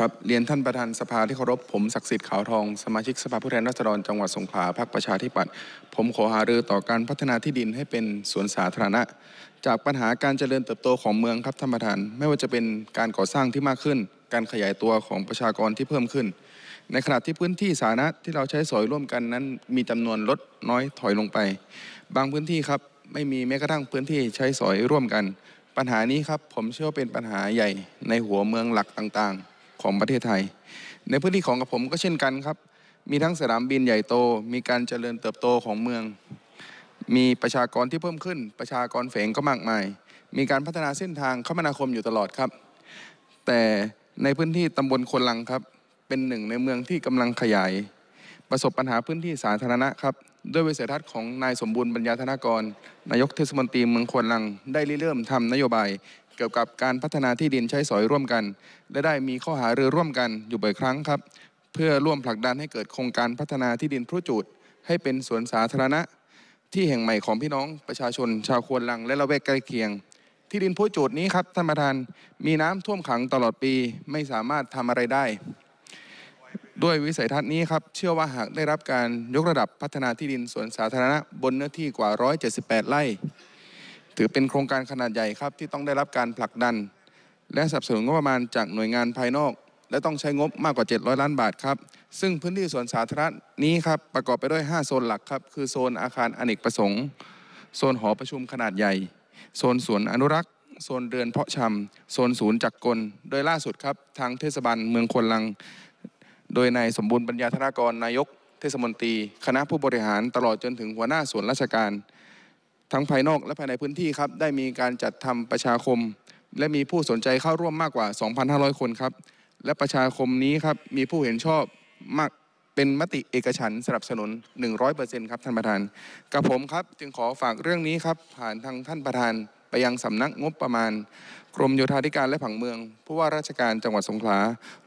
ครับเรียนท่านประธานสภาที่เคารพผมศักดิ์สิทธิ์ขาวทอง สมาชิกสภาผู้แทนราษฎรจังหวัดสงขลาพรรคประชาธิปัตย์ผมขอหารือต่อการพัฒนาที่ดินให้เป็นสวนสาธารณะ จากปัญหาการเจริญเติบโตของเมืองครับท่านประธาน ไม่ว่าจะเป็นการก่อสร้างที่มากขึ้นการขยายตัวของประชากรที่เพิ่มขึ้น ในขณะที่พื้นที่สาธารณะที่เราใช้สอยร่วมกันนั้นมีจำนวนลดน้อยถอยลงไป บางพื้นที่ครับไม่มีแม้กระทั่งพื้นที่ใช้สอยร่วมกัน ปัญหานี้ครับผมเชื่อว่าเป็นปัญหาใหญ่ในหัวเมืองหลักต่างๆของประเทศไทย ในพื้นที่ของกระผมก็เช่นกันครับ มีทั้งสนามบินใหญ่โต มีการเจริญเติบโตของเมือง มีประชากรที่เพิ่มขึ้น ประชากรแฝงก็มากมาย มีการพัฒนาเส้นทางคมนาคมอยู่ตลอดครับ แต่ในพื้นที่ตำบลคนลังครับ เป็นหนึ่งในเมืองที่กำลังขยาย ประสบปัญหาพื้นที่สาธารณะครับ ด้วยวิสัยทัศน์ของนายสมบูรณ์บรรยาธนากร นายกเทศมนตรีเมืองควนลังได้ริเริ่มทำนโยบายเกี่ยวกับการพัฒนาที่ดินใช้สอยร่วมกัน และได้มีข้อหารือร่วมกันอยู่บ่อยครั้งครับ เพื่อร่วมผลักดันให้เกิดโครงการพัฒนาที่ดินพรุจุดให้เป็นสวนสาธารณะ ที่แห่งใหม่ของพี่น้องประชาชน ชาวควนลังและละแวกใกล้เคียง ที่ดินพรุจุดนี้ครับท่านประธานมีน้ำท่วมขังตลอดปีไม่สามารถทำอะไรได้ ด้วยวิสัยทัศน์นี้ครับเชื่อว่าหากได้รับการยกระดับพัฒนาที่ดินสวนสาธารณะบนเนื้อที่กว่า 178ไร่ถือเป็นโครงการขนาดใหญ่ครับ ที่ต้องได้รับการผลักดัน และสนับสนุนงบประมาณจากหน่วยงานภายนอก และต้องใช้งบมากกว่า 700 ล้านบาทครับ ซึ่งพื้นที่สวนสาธารณะนี้ครับ ประกอบไปด้วย 5 โซนหลักครับ คือโซนอาคารอเนกประสงค์ โซนหอประชุมขนาดใหญ่ โซนสวนอนุรักษ์ โซนเรือนเพาะชำโซนศูนย์จักรกล โดยล่าสุดครับทางเทศบาลเมืองควนลัง โดยนายสมบูรณ์ปัญญาธนากรนายก เทศมนตรี คณะผู้บริหารตลอดจนถึงหัวหน้าส่วนราชการทั้งภายนอกและภายในพื้นที่ครับ ได้มีการจัดทำประชาคม และมีผู้สนใจเข้าร่วมมากกว่า 2,500 คนครับ และประชาคมนี้ครับ มีผู้เห็นชอบมากเป็นมติเอกฉันสนับสนุน 100%ครับท่านประธาน กับผมครับจึงขอฝากเรื่องนี้ครับผ่านทางท่านประธานไปยังสำนักงบประมาณ กรมโยธาธิการและผังเมืองผู้ว่าราชการจังหวัดสงขลา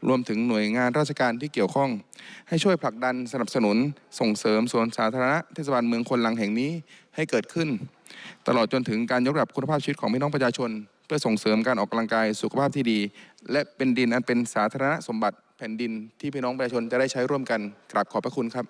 รวมถึงหน่วยงานราชการที่เกี่ยวข้อง ให้ช่วยผลักดันสนับสนุนส่งเสริมสวนสาธารณะเทศบาลเมืองคนลังแห่งนี้ให้เกิดขึ้น ตลอดจนถึงการยกระดับคุณภาพชีวิตของพี่น้องประชาชน เพื่อส่งเสริมการออกกำลังกายสุขภาพที่ดี และเป็นดินอันเป็นสาธารณสมบัติ แผ่นดินที่พี่น้องประชาชนจะได้ใช้ร่วมกันกราบขอบพระคุณครับ